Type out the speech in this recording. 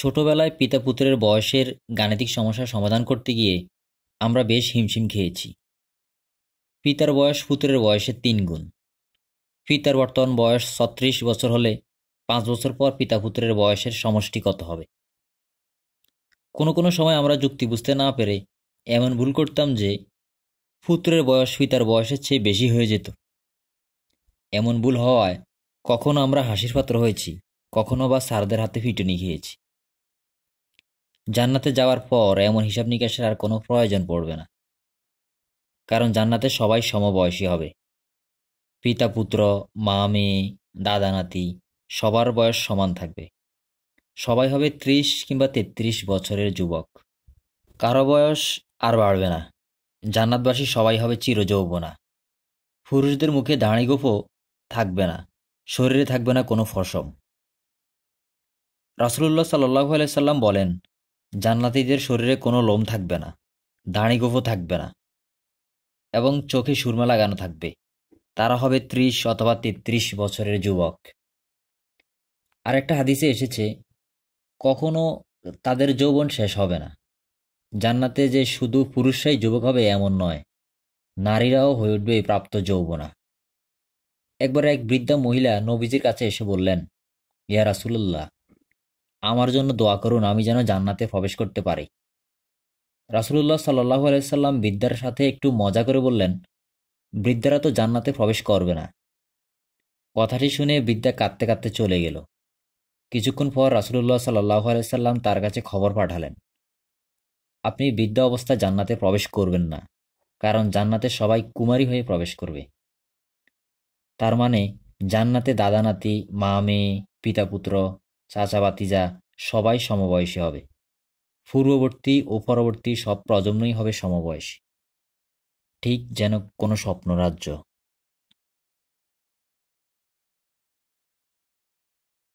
ছোটবেলায় পিতা পুত্রের বয়সের গাণিতিক সমস্যার সমাধান করতে গিয়ে আমরা বেশ হিমশিম খেয়েছি পিতার বয়স পুত্রের বয়সের তিন গুণ পিতার বর্তমান বয়স ছত্রিশ বছর হলে পাঁচ বছর পর পিতা পুত্রের বয়সের সমষ্টি কত হবে কোনো কোনো সময় আমরা যুক্তি বুঝতে না পেরে এমন ভুল করতাম যে পুত্রের বয়স পিতার বয়সের চেয়ে বেশি হয়ে যেত এমন ভুল হওয়ায় কখনো আমরা হাসির পাত্র হয়েছি কখনো বা সারদের হাতে পিটুনি খেয়েছি জান্নাতে যাওয়ার পর এমন হিসাব নিকাশের আর কোনো প্রয়োজন পড়বে না কারণ জান্নাতে সবাই সমবয়সী হবে পিতা পুত্র মা মেয়ে দাদা নাতি সবার বয়স সমান থাকবে সবাই হবে ত্রিশ কিংবা তেত্রিশ বছরের যুবক কারো বয়স আর বাড়বে না জান্নাতবাসী সবাই হবে চিরযৌবনা পুরুষদের মুখে দাঁড়ি গোপো থাকবে না শরীরে থাকবে না কোনো ফসম রাসুলুল্লাহ সাল্লাহ সাল্লাম বলেন জান্নাতিদের শরীরে কোনো লোম থাকবে না দাঁড়ি থাকবে না এবং চোখে সুরমা লাগানো থাকবে তারা হবে ত্রিশ অথবা তেত্রিশ বছরের যুবক আর একটা হাদিসে এসেছে কখনো তাদের যৌবন শেষ হবে না জান্নাতে যে শুধু পুরুষরাই যুবক হবে এমন নয় নারীরাও হয়ে উঠবে প্রাপ্ত যৌবনা একবার এক বৃদ্ধা মহিলা নবীজির কাছে এসে বললেন ইয়া রাসুল্লাহ আমার জন্য দোয়া করুন আমি যেন জান্নাতে প্রবেশ করতে পারি রাসুলুল্লাহ সাল্লাহ আলাইসাল্লাম বিদ্যার সাথে একটু মজা করে বললেন বৃদ্ধারা তো জান্নাতে প্রবেশ করবে না কথাটি শুনে বৃদ্ধা কাঁদতে কাঁদতে চলে গেল কিছুক্ষণ পর রাসুলুল্লাহ সাল্লাহ আলাইসাল্লাম তার কাছে খবর পাঠালেন আপনি বৃদ্ধা অবস্থা জান্নাতে প্রবেশ করবেন না কারণ জান্নাতে সবাই কুমারী হয়ে প্রবেশ করবে তার মানে জান্নাতে দাদা নাতি মা মেয়ে পিতা পুত্র চাচা বাতিজা সবাই সমবয়সী হবে পূর্ববর্তী ও পরবর্তী সব প্রজন্মই হবে সমবয়সী ঠিক যেন কোনো স্বপ্নরাজ্য